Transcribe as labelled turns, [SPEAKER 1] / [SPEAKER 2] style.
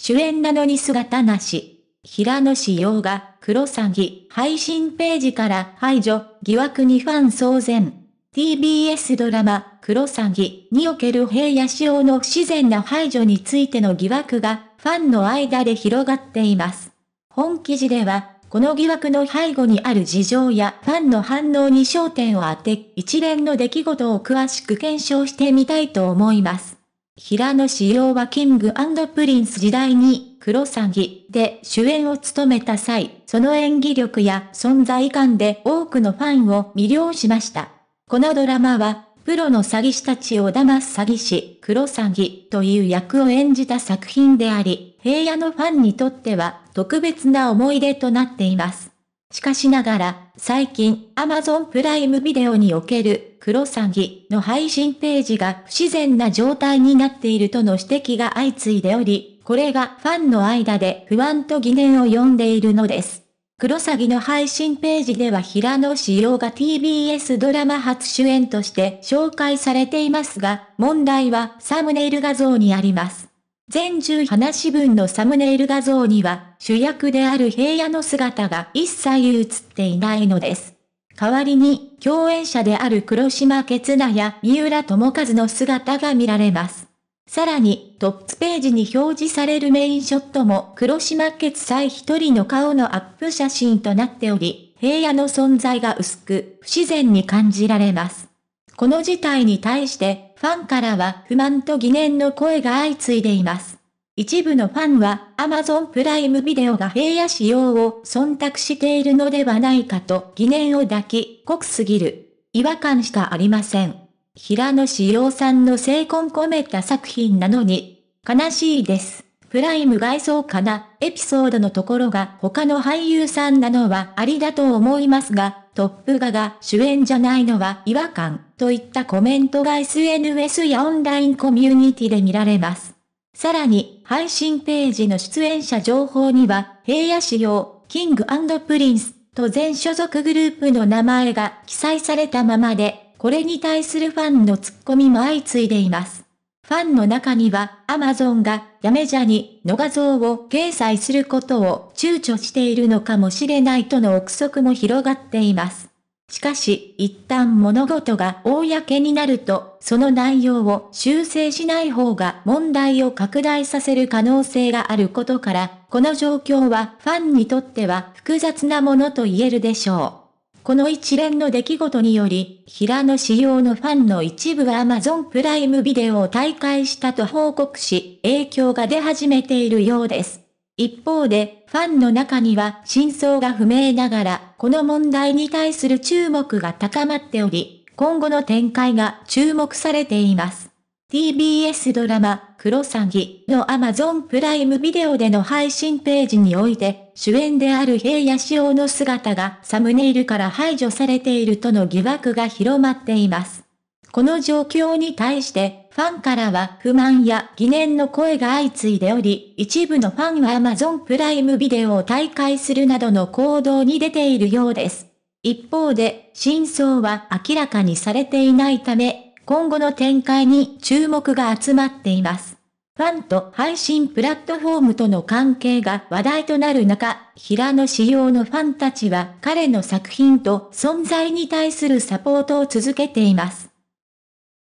[SPEAKER 1] 主演なのに姿なし。平野紫耀が、黒詐欺、配信ページから排除、疑惑にファン騒然。TBS ドラマ、黒詐欺における平野紫耀の不自然な排除についての疑惑が、ファンの間で広がっています。本記事では、この疑惑の背後にある事情やファンの反応に焦点を当て、一連の出来事を詳しく検証してみたいと思います。平野紫耀はキングプリンス時代に、黒詐欺で主演を務めた際、その演技力や存在感で多くのファンを魅了しました。このドラマは、プロの詐欺師たちを騙す詐欺師、黒詐欺という役を演じた作品であり、平野のファンにとっては特別な思い出となっています。しかしながら、最近 Amazon プライムビデオにおけるクロサギの配信ページが不自然な状態になっているとの指摘が相次いでおり、これがファンの間で不安と疑念を呼んでいるのです。クロサギの配信ページでは平野紫耀が TBS ドラマ初主演として紹介されていますが、問題はサムネイル画像にあります。全10話分のサムネイル画像には、主役である平野の姿が一切映っていないのです。代わりに、共演者である黒島哲也や三浦智和の姿が見られます。さらに、トップページに表示されるメインショットも黒島決裁一人の顔のアップ写真となっており、平野の存在が薄く、不自然に感じられます。この事態に対して、ファンからは不満と疑念の声が相次いでいます。一部のファンは Amazon プライムビデオが平野仕様を忖度しているのではないかと疑念を抱き、濃くすぎる。違和感しかありません。平野仕様さんの成婚込めた作品なのに、悲しいです。プライム外装かな、エピソードのところが他の俳優さんなのはありだと思いますが、トップガが主演じゃないのは違和感、といったコメントが SNS やオンラインコミュニティで見られます。さらに、配信ページの出演者情報には、平野仕様、キングプリンスと全所属グループの名前が記載されたままで、これに対するファンのツッコミも相次いでいます。ファンの中には、アマゾンが、やめじゃに、の画像を掲載することを躊躇しているのかもしれないとの憶測も広がっています。しかし、一旦物事が公になると、その内容を修正しない方が問題を拡大させる可能性があることから、この状況はファンにとっては複雑なものと言えるでしょう。この一連の出来事により、平野仕様のファンの一部は Amazon プライムビデオを退会したと報告し、影響が出始めているようです。一方で、ファンの中には真相が不明ながら、この問題に対する注目が高まっており、今後の展開が注目されています。TBS ドラマ、クロサギの Amazon プライムビデオでの配信ページにおいて、主演である平野紫耀の姿がサムネイルから排除されているとの疑惑が広まっています。この状況に対してファンからは不満や疑念の声が相次いでおり、一部のファンは Amazon プライムビデオを退会するなどの行動に出ているようです。一方で、真相は明らかにされていないため、今後の展開に注目が集まっています。ファンと配信プラットフォームとの関係が話題となる中、平野仕様のファンたちは彼の作品と存在に対するサポートを続けています。